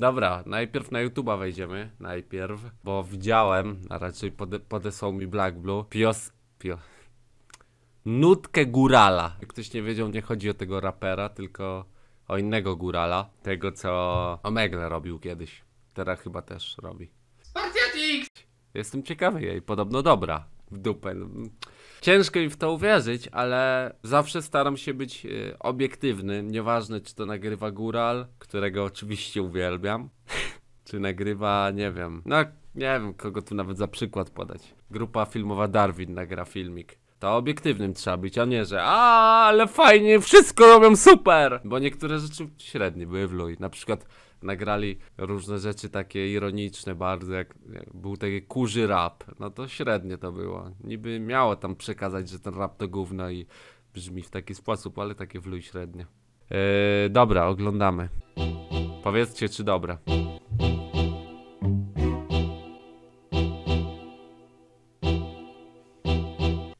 Dobra, najpierw na YouTube'a wejdziemy, najpierw, bo widziałem, a raczej pode, podesłał mi Black Blue, Pios, Pio... Nutkę Górala. Jak ktoś nie wiedział, nie chodzi o tego rapera, tylko o innego Górala, tego co Omegle robił kiedyś. Teraz chyba też robi. Spartiatik! Jestem ciekawy jej, podobno dobra. W dupę. Ciężko mi w to uwierzyć, ale zawsze staram się być y, obiektywny. Nieważne, czy to nagrywa Góral, którego oczywiście uwielbiam, czy nagrywa, nie wiem, no nie wiem, kogo tu nawet za przykład podać. Grupa filmowa Darwin nagra filmik. To obiektywnym trzeba być, a nie, że a, ale fajnie, wszystko robią super! Bo niektóre rzeczy średnie były w luj. Na przykład nagrali różne rzeczy takie ironiczne bardzo, jak, był taki kurzy rap, no to średnie to było. Niby miało tam przekazać, że ten rap to gówno i brzmi w taki sposób, ale takie w luj średnie. Yy, dobra, oglądamy. Powiedzcie, czy dobra.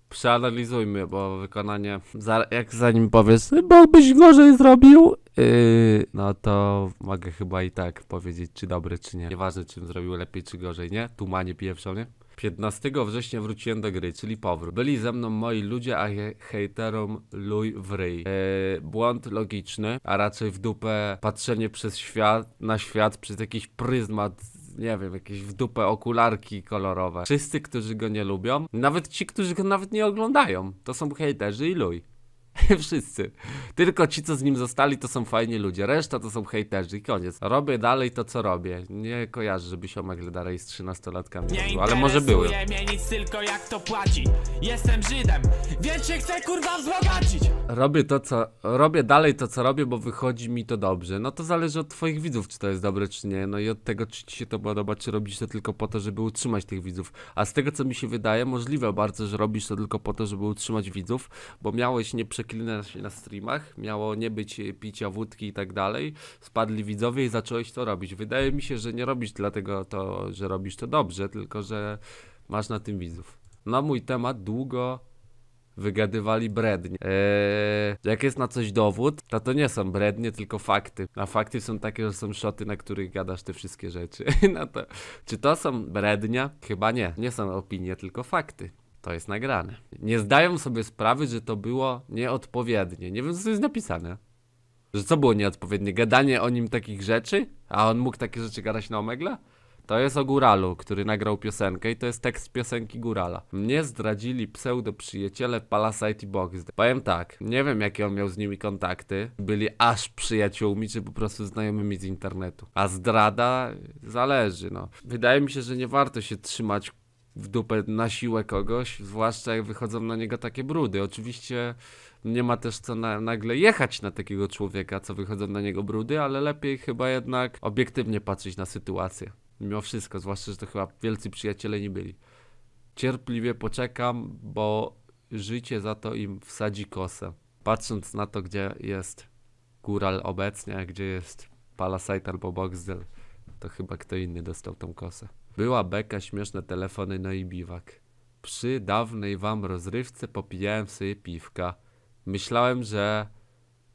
Przeanalizujmy, bo wykonanie, jak zanim powiesz, byłbyś gorzej zrobił, Yy, no to mogę chyba i tak powiedzieć, czy dobry, czy nie. Nieważne, czym zrobił lepiej, czy gorzej, nie? Tumanie pieprzą, nie? 15 września wróciłem do gry, czyli powrót. Byli ze mną moi ludzie, a he hejterom luj w ryj. Eee, błąd logiczny, a raczej w dupę patrzenie przez świat, na świat przez jakiś pryzmat nie wiem, jakieś w dupę okularki kolorowe. Wszyscy, którzy go nie lubią, nawet ci, którzy go nawet nie oglądają, to są hejterzy i luj nie wszyscy. Tylko ci, co z nim zostali, to są fajni ludzie. Reszta to są hejterzy i koniec. Robię dalej to, co robię. Nie kojarzę, żeby się Magledara z 13-latkami ale może były. Nie mnie nic, tylko jak to płaci. Jestem Żydem, więc się chcę kurwa wzbogacić. Robię to, co... Robię dalej to, co robię, bo wychodzi mi to dobrze. No to zależy od twoich widzów, czy to jest dobre, czy nie. No i od tego, czy ci się to podoba, czy robisz to tylko po to, żeby utrzymać tych widzów. A z tego, co mi się wydaje, możliwe bardzo, że robisz to tylko po to, żeby utrzymać widzów, bo miałeś nieprzeklinione na streamach, miało nie być e, picia wódki i tak dalej, spadli widzowie i zacząłeś to robić. Wydaje mi się, że nie robisz dlatego to, że robisz to dobrze, tylko że masz na tym widzów. Na mój temat długo wygadywali brednie. Eee, jak jest na coś dowód, to to nie są brednie, tylko fakty. A fakty są takie, że są szoty, na których gadasz te wszystkie rzeczy. no to, czy to są brednia? Chyba nie. Nie są opinie, tylko fakty to jest nagrane. Nie zdają sobie sprawy, że to było nieodpowiednie. Nie wiem, co jest napisane. Że co było nieodpowiednie? Gadanie o nim takich rzeczy? A on mógł takie rzeczy gadać na Omegle? To jest o Góralu, który nagrał piosenkę i to jest tekst piosenki Górala. Mnie zdradzili pseudo-przyjaciele Palasite i Boxed. Powiem tak, nie wiem jakie on miał z nimi kontakty. Byli aż przyjaciółmi, czy po prostu znajomymi z internetu. A zdrada zależy, no. Wydaje mi się, że nie warto się trzymać w dupę na siłę kogoś, zwłaszcza jak wychodzą na niego takie brudy. Oczywiście nie ma też co na, nagle jechać na takiego człowieka, co wychodzą na niego brudy, ale lepiej chyba jednak obiektywnie patrzeć na sytuację. Mimo wszystko, zwłaszcza, że to chyba wielcy przyjaciele nie byli. Cierpliwie poczekam, bo życie za to im wsadzi kosę. Patrząc na to, gdzie jest Gural obecnie, a gdzie jest Palasite albo Boxdel, to chyba kto inny dostał tą kosę. Była beka, śmieszne telefony, no i biwak. Przy dawnej wam rozrywce popijałem sobie piwka. Myślałem, że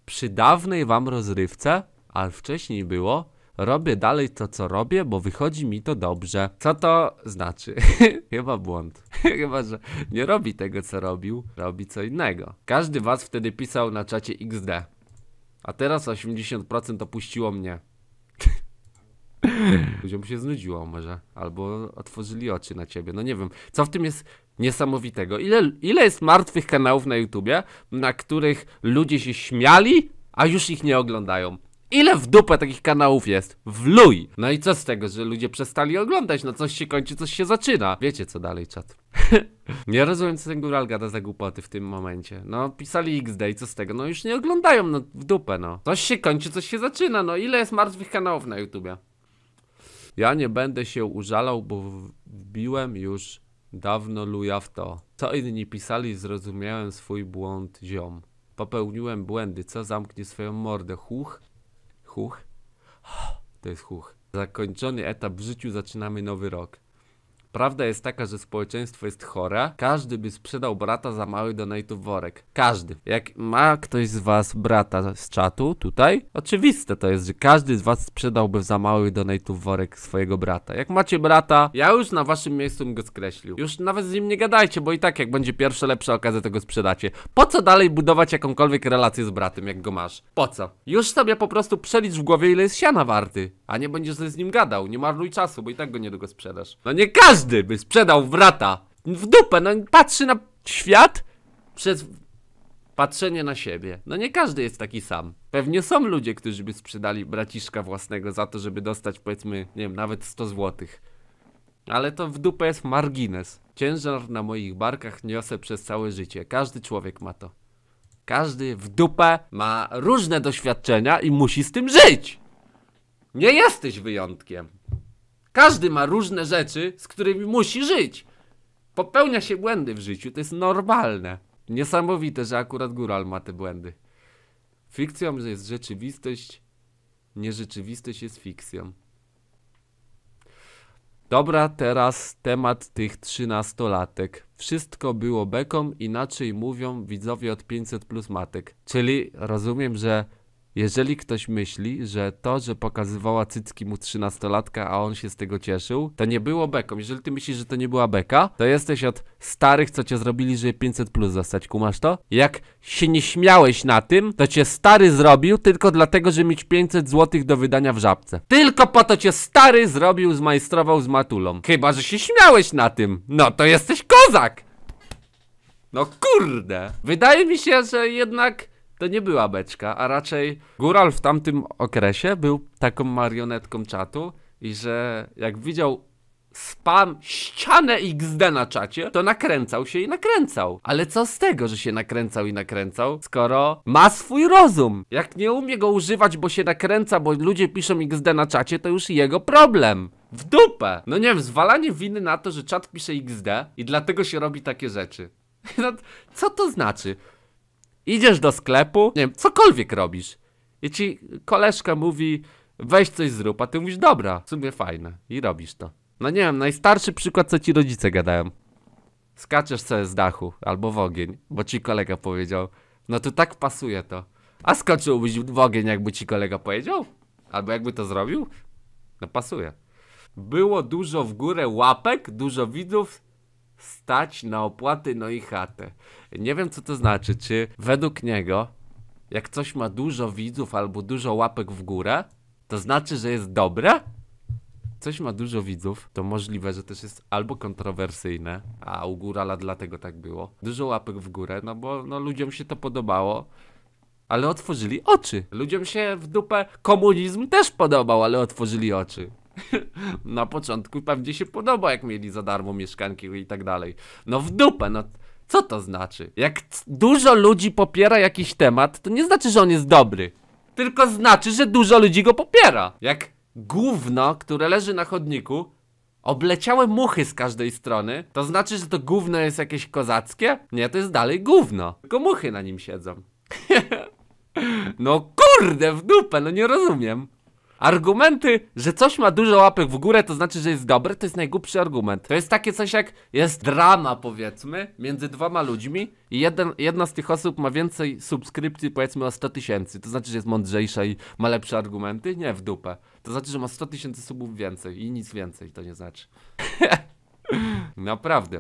przy dawnej wam rozrywce, ale wcześniej było, robię dalej to, co robię, bo wychodzi mi to dobrze. Co to znaczy? Chyba błąd. Chyba, że nie robi tego, co robił, robi co innego. Każdy was wtedy pisał na czacie XD. A teraz 80% opuściło mnie. Ludziom by się znudziło może, albo otworzyli oczy na ciebie. No nie wiem, co w tym jest niesamowitego? Ile, ile jest martwych kanałów na YouTubie, na których ludzie się śmiali, a już ich nie oglądają? Ile w dupę takich kanałów jest? W luj! No i co z tego, że ludzie przestali oglądać? No coś się kończy, coś się zaczyna. Wiecie co dalej, czat. nie rozumiem, co ten góral gada za głupoty w tym momencie. No, pisali XD i co z tego? No już nie oglądają, no w dupę, no. Coś się kończy, coś się zaczyna, no. Ile jest martwych kanałów na YouTubie? Ja nie będę się użalał, bo wbiłem już dawno luja w to. Co inni pisali, zrozumiałem swój błąd ziom. Popełniłem błędy, co zamknie swoją mordę. Huch? Huch? To jest huch. Zakończony etap w życiu, zaczynamy nowy rok. Prawda jest taka, że społeczeństwo jest chore. Każdy by sprzedał brata za mały donate'ów worek. Każdy. Jak ma ktoś z was brata z czatu tutaj, oczywiste to jest, że każdy z was sprzedałby za mały donate'ów worek swojego brata. Jak macie brata, ja już na waszym miejscu bym go skreślił. Już nawet z nim nie gadajcie, bo i tak jak będzie pierwsza lepsza okazja, tego sprzedacie. Po co dalej budować jakąkolwiek relację z bratem, jak go masz? Po co? Już sobie po prostu przelicz w głowie, ile jest siana warty, a nie będziesz z nim gadał. Nie marnuj czasu, bo i tak go niedługo sprzedasz. No nie każdy! Każdy by sprzedał wrata w dupę, no patrzy na świat przez patrzenie na siebie. No nie każdy jest taki sam. Pewnie są ludzie, którzy by sprzedali braciszka własnego za to, żeby dostać powiedzmy, nie wiem, nawet 100 złotych. Ale to w dupę jest margines. Ciężar na moich barkach niosę przez całe życie. Każdy człowiek ma to. Każdy w dupę ma różne doświadczenia i musi z tym żyć. Nie jesteś wyjątkiem. Każdy ma różne rzeczy, z którymi musi żyć. Popełnia się błędy w życiu, to jest normalne. Niesamowite, że akurat góral ma te błędy. Fikcją jest rzeczywistość, nierzeczywistość jest fikcją. Dobra, teraz temat tych trzynastolatek. Wszystko było beką, inaczej mówią widzowie od 500 plus matek. Czyli rozumiem, że jeżeli ktoś myśli, że to, że pokazywała cycki mu trzynastolatka, a on się z tego cieszył, to nie było beką. Jeżeli ty myślisz, że to nie była beka, to jesteś od starych, co cię zrobili, żeby 500 plus zostać, kumasz to? Jak się nie śmiałeś na tym, to cię stary zrobił tylko dlatego, że mieć 500 złotych do wydania w żabce. Tylko po to cię stary zrobił, zmajstrował z matulą. Chyba, że się śmiałeś na tym. No to jesteś kozak! No kurde! Wydaje mi się, że jednak to nie była beczka, a raczej Góral w tamtym okresie był taką marionetką czatu i że jak widział spam ścianę XD na czacie, to nakręcał się i nakręcał. Ale co z tego, że się nakręcał i nakręcał, skoro ma swój rozum? Jak nie umie go używać, bo się nakręca, bo ludzie piszą XD na czacie, to już jego problem. W dupę! No nie wiem, zwalanie winy na to, że czat pisze XD i dlatego się robi takie rzeczy. No, co to znaczy? Idziesz do sklepu, nie wiem, cokolwiek robisz. I ci koleżka mówi, weź coś zrób, a ty mówisz, dobra, w sumie fajne. I robisz to. No nie wiem, najstarszy przykład, co ci rodzice gadają. Skaczesz sobie z dachu, albo w ogień, bo ci kolega powiedział. No to tak pasuje to. A skoczyłbyś w ogień, jakby ci kolega powiedział? Albo jakby to zrobił? No pasuje. Było dużo w górę łapek, dużo widzów, stać na opłaty no i chatę. Nie wiem co to znaczy, czy według niego jak coś ma dużo widzów albo dużo łapek w górę, to znaczy, że jest dobre? Coś ma dużo widzów, to możliwe, że też jest albo kontrowersyjne, a u górala dlatego tak było. Dużo łapek w górę, no bo no, ludziom się to podobało, ale otworzyli oczy. Ludziom się w dupę komunizm też podobał, ale otworzyli oczy. Na początku pewnie się podoba, jak mieli za darmo mieszkanki i tak dalej. No w dupę, no co to znaczy? Jak dużo ludzi popiera jakiś temat, to nie znaczy, że on jest dobry. Tylko znaczy, że dużo ludzi go popiera. Jak gówno, które leży na chodniku, obleciałe muchy z każdej strony, to znaczy, że to gówno jest jakieś kozackie? Nie, to jest dalej gówno. Tylko muchy na nim siedzą. no kurde, w dupę, no nie rozumiem. Argumenty, że coś ma dużo łapek w górę, to znaczy, że jest dobre, to jest najgłupszy argument. To jest takie coś jak jest drama, powiedzmy, między dwoma ludźmi i jeden, jedna z tych osób ma więcej subskrypcji, powiedzmy o 100 tysięcy. To znaczy, że jest mądrzejsza i ma lepsze argumenty? Nie, w dupę. To znaczy, że ma 100 tysięcy subów więcej i nic więcej to nie znaczy. Naprawdę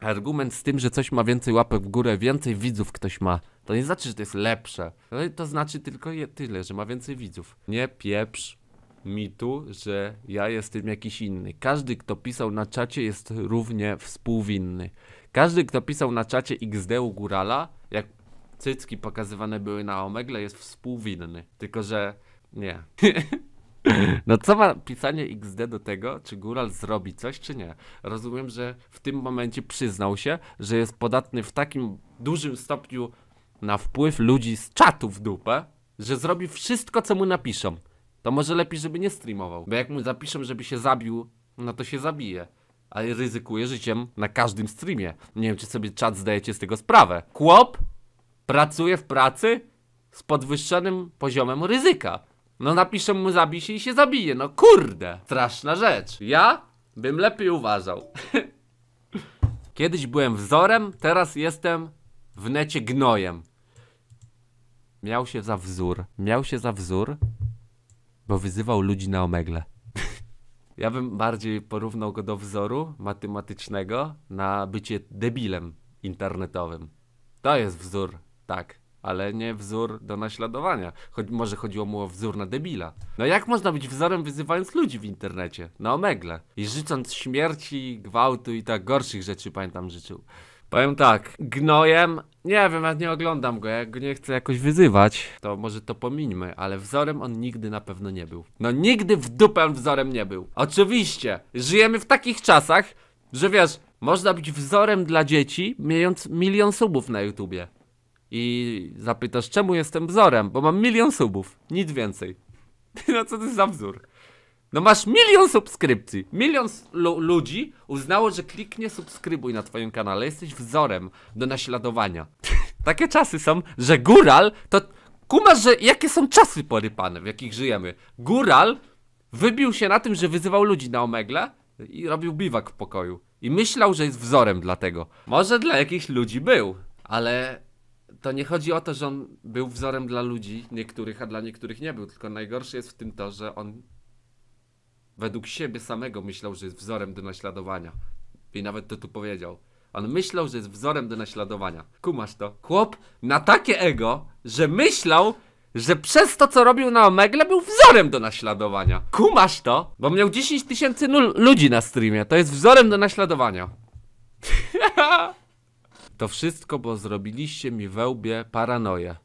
argument z tym, że coś ma więcej łapek w górę, więcej widzów ktoś ma, to nie znaczy, że to jest lepsze. No to znaczy tylko tyle, że ma więcej widzów. Nie pieprz mitu, że ja jestem jakiś inny. Każdy, kto pisał na czacie, jest równie współwinny. Każdy, kto pisał na czacie XD u Górala, jak cycki pokazywane były na Omegle, jest współwinny. Tylko, że nie. No co ma pisanie XD do tego, czy Góral zrobi coś, czy nie? Rozumiem, że w tym momencie przyznał się, że jest podatny w takim dużym stopniu na wpływ ludzi z czatu w dupę, że zrobi wszystko, co mu napiszą. To może lepiej, żeby nie streamował, bo jak mu zapiszą, żeby się zabił, no to się zabije. Ale ryzykuje życiem na każdym streamie. Nie wiem, czy sobie czat zdajecie z tego sprawę. Chłop pracuje w pracy z podwyższonym poziomem ryzyka. No napiszę mu zabij się i się zabije, no kurde Straszna rzecz Ja bym lepiej uważał Kiedyś byłem wzorem, teraz jestem w necie gnojem Miał się za wzór Miał się za wzór Bo wyzywał ludzi na omegle Ja bym bardziej porównał go do wzoru matematycznego Na bycie debilem internetowym To jest wzór, tak ale nie wzór do naśladowania. Choć może chodziło mu o wzór na debila. No jak można być wzorem wyzywając ludzi w internecie? Na omegle. I życząc śmierci, gwałtu i tak gorszych rzeczy pamiętam życzył. Powiem tak, gnojem, nie wiem, ja nie oglądam go, jak go nie chcę jakoś wyzywać, to może to pomińmy, ale wzorem on nigdy na pewno nie był. No nigdy w dupę wzorem nie był. Oczywiście, żyjemy w takich czasach, że wiesz, można być wzorem dla dzieci, mając milion subów na YouTubie i zapytasz, czemu jestem wzorem? Bo mam milion subów, nic więcej. No co to jest za wzór? No masz milion subskrypcji. Milion ludzi uznało, że kliknie subskrybuj na twoim kanale. Jesteś wzorem do naśladowania. Takie czasy są, że góral to... Kumasz, że jakie są czasy porypane, w jakich żyjemy. Góral wybił się na tym, że wyzywał ludzi na omegle i robił biwak w pokoju. I myślał, że jest wzorem dla tego. Może dla jakichś ludzi był, ale to nie chodzi o to, że on był wzorem dla ludzi, niektórych, a dla niektórych nie był, tylko najgorsze jest w tym to, że on według siebie samego myślał, że jest wzorem do naśladowania. I nawet to tu powiedział. On myślał, że jest wzorem do naśladowania. Kumasz to? Chłop na takie ego, że myślał, że przez to, co robił na Omegle, był wzorem do naśladowania. Kumasz to? Bo miał 10 tysięcy ludzi na streamie. To jest wzorem do naśladowania. To wszystko, bo zrobiliście mi wełbie paranoję.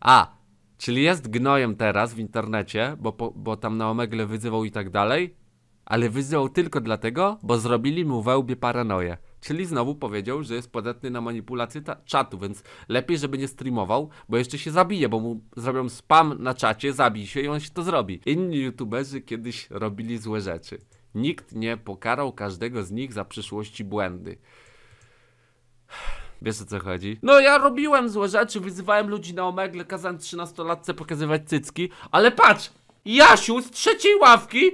A, czyli jest gnojem teraz w internecie, bo, po, bo tam na Omegle wyzywał i tak dalej, ale wyzywał tylko dlatego, bo zrobili mu wełbie paranoję. Czyli znowu powiedział, że jest podatny na manipulację czatu, więc lepiej, żeby nie streamował, bo jeszcze się zabije, bo mu zrobią spam na czacie, zabij się i on się to zrobi. Inni youtuberzy kiedyś robili złe rzeczy. Nikt nie pokarał każdego z nich za przyszłości błędy. Wiesz o co chodzi? No ja robiłem złe rzeczy, wyzywałem ludzi na omegle, kazałem trzynastolatce pokazywać cycki, ale patrz! Jasiu z trzeciej ławki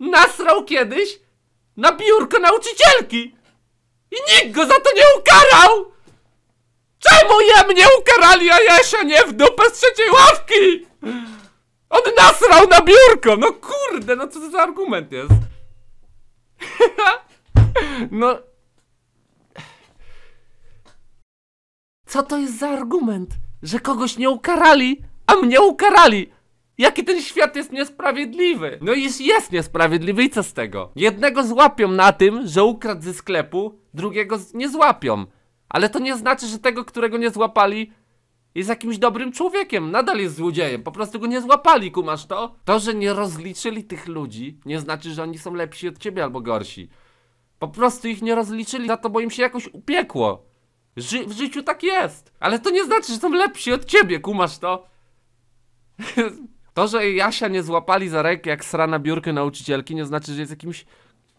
nasrał kiedyś na biurko nauczycielki! I nikt go za to nie ukarał! Czemu ja mnie ukarali, a Jasia nie w dupę z trzeciej ławki? On nasrał na biurko! No kurde, no co to za argument jest? no... Co to jest za argument, że kogoś nie ukarali, a mnie ukarali? Jaki ten świat jest niesprawiedliwy? No iż jest niesprawiedliwy i co z tego? Jednego złapią na tym, że ukradł ze sklepu, drugiego nie złapią. Ale to nie znaczy, że tego, którego nie złapali, jest jakimś dobrym człowiekiem, nadal jest złodziejem, po prostu go nie złapali, kumasz to? To, że nie rozliczyli tych ludzi, nie znaczy, że oni są lepsi od ciebie albo gorsi. Po prostu ich nie rozliczyli za to, bo im się jakoś upiekło. Ży w życiu tak jest. Ale to nie znaczy, że są lepsi od ciebie, kumasz to? to, że Jasia nie złapali za rękę jak na biurkę nauczycielki, nie znaczy, że jest jakimś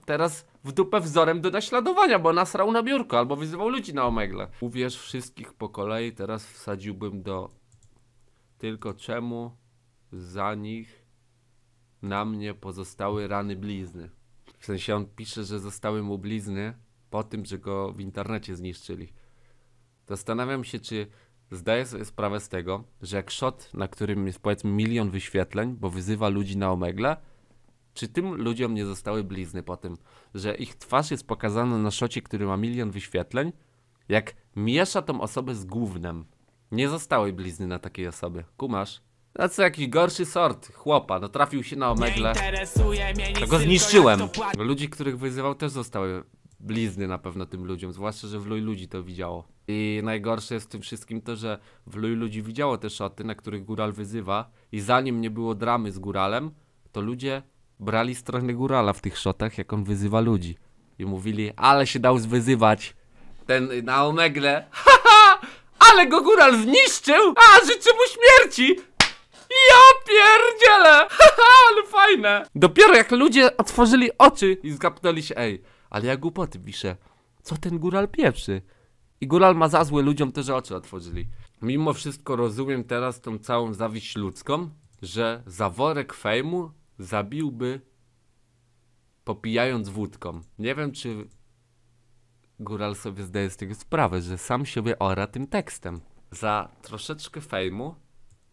teraz w dupę wzorem do naśladowania, bo nasrał na biurko albo wyzywał ludzi na omegle. Uwierz wszystkich po kolei, teraz wsadziłbym do tylko czemu za nich na mnie pozostały rany blizny. W sensie on pisze, że zostały mu blizny po tym, że go w internecie zniszczyli. Zastanawiam się, czy zdaję sobie sprawę z tego, że jak shot, na którym jest powiedzmy milion wyświetleń, bo wyzywa ludzi na omegle, czy tym ludziom nie zostały blizny po tym, że ich twarz jest pokazana na szocie, który ma milion wyświetleń, jak miesza tą osobę z głównym. Nie zostały blizny na takiej osoby. Kumasz? A co jakiś gorszy sort chłopa, no trafił się na omegle. To go zniszczyłem. Ludzi, których wyzywał też zostały blizny na pewno tym ludziom, zwłaszcza, że w ludzi to widziało. I najgorsze jest w tym wszystkim to, że w Lui ludzi widziało te szoty, na których Góral wyzywa i zanim nie było dramy z Góralem, to ludzie brali stronę Górala w tych szotach, jak on wyzywa ludzi. I mówili, ale się dał zwyzywać ten na Omegle. Haha! Ale go Góral zniszczył! A, życzy mu śmierci! Ja pierdzielę! Haha, ale fajne! Dopiero jak ludzie otworzyli oczy i zgapnęli się, ej, ale ja głupoty piszę. Co ten Góral pierwszy? I Góral ma za zły ludziom też oczy otworzyli. Mimo wszystko rozumiem teraz tą całą zawiść ludzką, że zaworek fejmu zabiłby popijając wódką. Nie wiem, czy Góral sobie zdaje z tego sprawę, że sam siebie ora tym tekstem. Za troszeczkę fejmu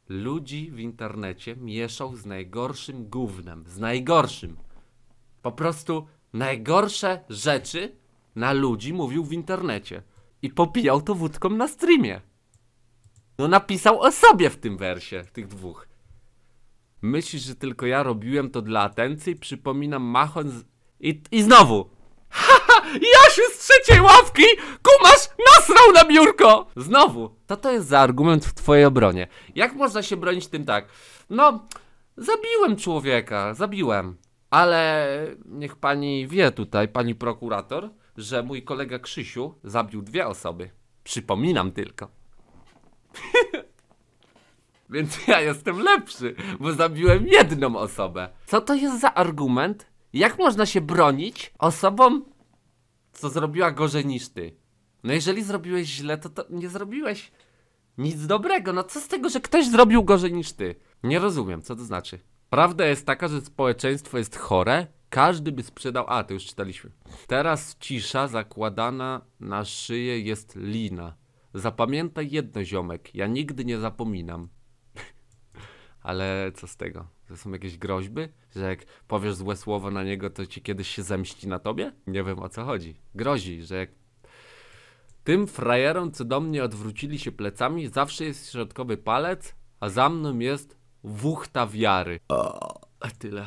ludzi w internecie mieszał z najgorszym gównem. Z najgorszym. Po prostu najgorsze rzeczy na ludzi mówił w internecie i popijał to wódką na streamie. No napisał o sobie w tym wersie, tych dwóch. Myślisz, że tylko ja robiłem to dla atencji? Przypominam machon z... I, I znowu! Haha! Jasiu z trzeciej ławki! Kumasz nasrał na biurko! Znowu! To to jest za argument w twojej obronie? Jak można się bronić tym tak? No, zabiłem człowieka, zabiłem. Ale niech pani wie tutaj, pani prokurator, że mój kolega Krzysiu zabił dwie osoby. Przypominam tylko. Więc ja jestem lepszy, bo zabiłem jedną osobę. Co to jest za argument? Jak można się bronić osobom, co zrobiła gorzej niż ty? No jeżeli zrobiłeś źle, to, to nie zrobiłeś nic dobrego. No co z tego, że ktoś zrobił gorzej niż ty? Nie rozumiem, co to znaczy. Prawda jest taka, że społeczeństwo jest chore każdy by sprzedał. A, to już czytaliśmy. Teraz cisza zakładana na szyję jest lina. Zapamiętaj jedno, ziomek. Ja nigdy nie zapominam. Ale co z tego? To są jakieś groźby? Że jak powiesz złe słowo na niego, to ci kiedyś się zemści na tobie? Nie wiem o co chodzi. Grozi, że jak tym frajerom, co do mnie odwrócili się plecami, zawsze jest środkowy palec, a za mną jest wuchta wiary. O, tyle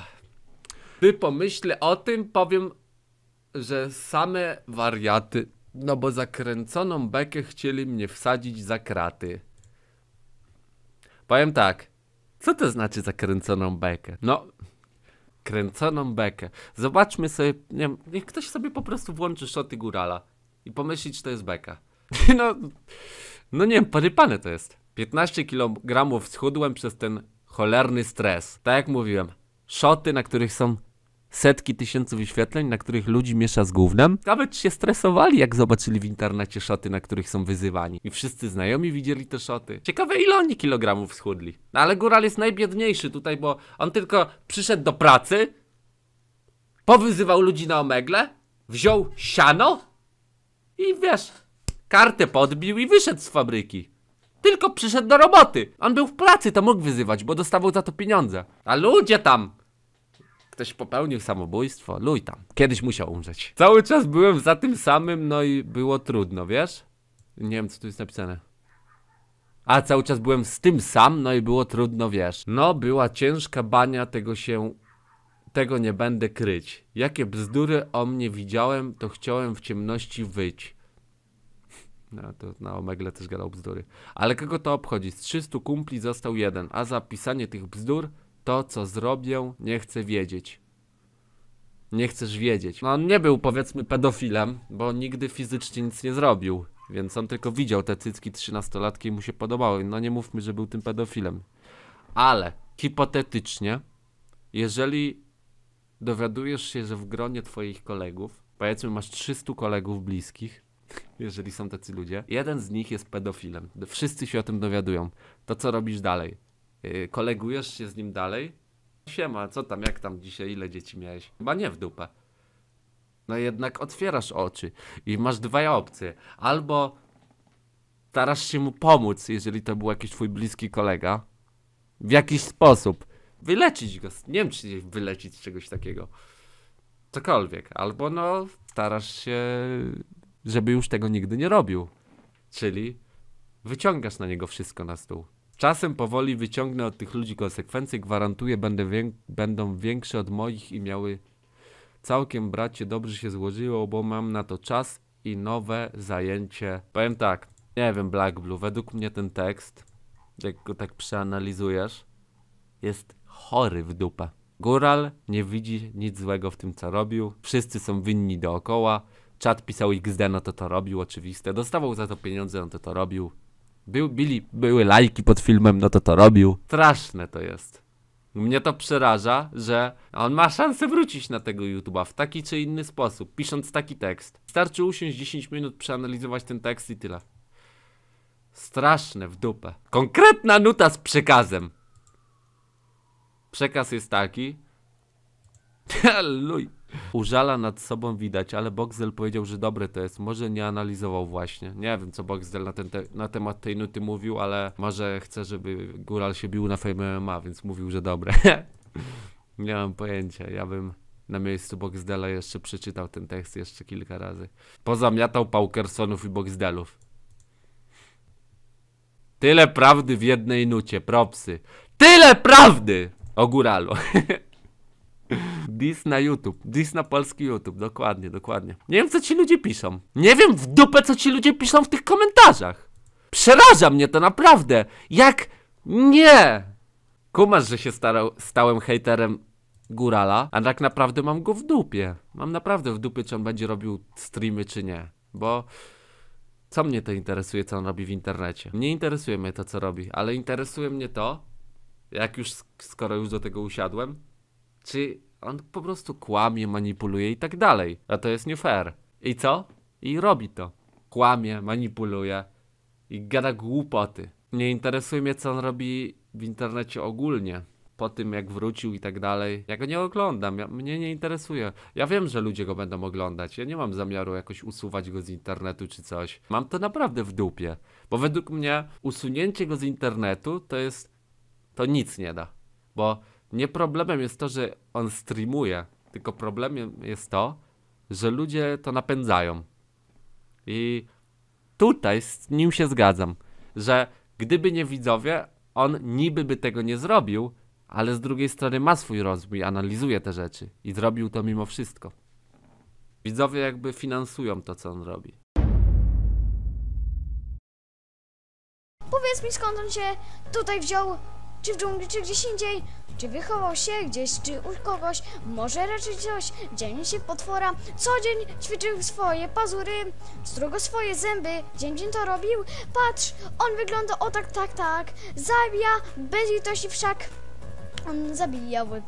gdy pomyślę o tym, powiem, że same wariaty, no bo zakręconą bekę chcieli mnie wsadzić za kraty. Powiem tak, co to znaczy zakręconą bekę? No, kręconą bekę. Zobaczmy sobie, nie wiem, niech ktoś sobie po prostu włączy szoty górala i pomyśli, czy to jest beka. No, no nie wiem, porypane to jest. 15 kg schudłem przez ten cholerny stres. Tak jak mówiłem, szoty, na których są setki tysięcy wyświetleń, na których ludzi miesza z głównym. Nawet się stresowali, jak zobaczyli w internecie szoty, na których są wyzywani. I wszyscy znajomi widzieli te szoty. Ciekawe, ile oni kilogramów schudli. No ale Góral jest najbiedniejszy tutaj, bo on tylko przyszedł do pracy, powyzywał ludzi na omegle, wziął siano i wiesz, kartę podbił i wyszedł z fabryki. Tylko przyszedł do roboty. On był w pracy, to mógł wyzywać, bo dostawał za to pieniądze. A ludzie tam ktoś popełnił samobójstwo, luj tam. Kiedyś musiał umrzeć. Cały czas byłem za tym samym, no i było trudno, wiesz? Nie wiem, co tu jest napisane. A cały czas byłem z tym sam, no i było trudno, wiesz. No, była ciężka bania, tego się... Tego nie będę kryć. Jakie bzdury o mnie widziałem, to chciałem w ciemności wyć. No, to na Omegle też gadał bzdury. Ale kogo to obchodzi? Z 300 kumpli został jeden, a za pisanie tych bzdur to, co zrobię, nie chcę wiedzieć. Nie chcesz wiedzieć. No on nie był, powiedzmy, pedofilem, bo nigdy fizycznie nic nie zrobił. Więc on tylko widział te cycki trzynastolatki i mu się podobały. No nie mówmy, że był tym pedofilem. Ale, hipotetycznie, jeżeli dowiadujesz się, że w gronie twoich kolegów, powiedzmy masz 300 kolegów bliskich, jeżeli są tacy ludzie, jeden z nich jest pedofilem. Wszyscy się o tym dowiadują. To co robisz dalej? Y, kolegujesz się z nim dalej. Siema, co tam, jak tam dzisiaj, ile dzieci miałeś? Chyba nie w dupę. No jednak otwierasz oczy i masz dwie opcje. Albo starasz się mu pomóc, jeżeli to był jakiś twój bliski kolega, w jakiś sposób. Wyleczyć go, nie wiem czy wylecić z czegoś takiego. Cokolwiek. Albo no, starasz się, żeby już tego nigdy nie robił. Czyli wyciągasz na niego wszystko na stół czasem powoli wyciągnę od tych ludzi konsekwencje, gwarantuję, będę będą większe od moich i miały całkiem bracie dobrze się złożyło, bo mam na to czas i nowe zajęcie. Powiem tak, nie wiem Black Blue, według mnie ten tekst, jak go tak przeanalizujesz, jest chory w dupę. Góral nie widzi nic złego w tym, co robił. Wszyscy są winni dookoła. Czat pisał XD, no to to robił, oczywiste. Dostawał za to pieniądze, no to to robił. Był, byli, były lajki pod filmem, no to to robił. Straszne to jest. Mnie to przeraża, że on ma szansę wrócić na tego YouTube'a w taki czy inny sposób, pisząc taki tekst. Starczy usiąść 10 minut, przeanalizować ten tekst i tyle. Straszne w dupę. Konkretna nuta z przekazem. Przekaz jest taki. Luj. Użala nad sobą widać, ale Boxel powiedział, że dobre to jest. Może nie analizował właśnie. Nie wiem, co Boxel na, ten te, na temat tej nuty mówił, ale może chce, żeby Góral się bił na Fame MMA, więc mówił, że dobre. nie mam pojęcia. Ja bym na miejscu Boxdela jeszcze przeczytał ten tekst jeszcze kilka razy. Pozamiatał Paukersonów i Boxdelów. Tyle prawdy w jednej nucie, propsy. Tyle prawdy o góralu. Dis na YouTube. Dis na polski YouTube. Dokładnie, dokładnie. Nie wiem, co ci ludzie piszą. Nie wiem w dupę, co ci ludzie piszą w tych komentarzach. Przeraża mnie to naprawdę. Jak nie. Kumasz, że się starał, stałem hejterem Górala, a tak naprawdę mam go w dupie. Mam naprawdę w dupie, czy on będzie robił streamy, czy nie. Bo co mnie to interesuje, co on robi w internecie? Nie interesuje mnie to, co robi, ale interesuje mnie to, jak już, skoro już do tego usiadłem, czy on po prostu kłamie, manipuluje i tak dalej. A to jest nie fair. I co? I robi to. Kłamie, manipuluje i gada głupoty. Nie interesuje mnie, co on robi w internecie ogólnie. Po tym, jak wrócił i tak dalej. Ja go nie oglądam, ja, mnie nie interesuje. Ja wiem, że ludzie go będą oglądać. Ja nie mam zamiaru jakoś usuwać go z internetu czy coś. Mam to naprawdę w dupie. Bo według mnie usunięcie go z internetu to jest. to nic nie da. Bo nie problemem jest to, że on streamuje, tylko problemem jest to, że ludzie to napędzają. I tutaj z nim się zgadzam, że gdyby nie widzowie, on niby by tego nie zrobił, ale z drugiej strony ma swój rozwój, analizuje te rzeczy i zrobił to mimo wszystko. Widzowie jakby finansują to, co on robi. Powiedz mi skąd on się tutaj wziął, czy w dżungli, czy gdzieś indziej. Czy wychował się gdzieś, czy u kogoś, może raczej coś, dzień się potwora, co dzień ćwiczył swoje pazury, strugo swoje zęby, dzień dzień to robił, patrz, on wygląda o tak, tak, tak, zabija, bez litości wszak, on zabijał bez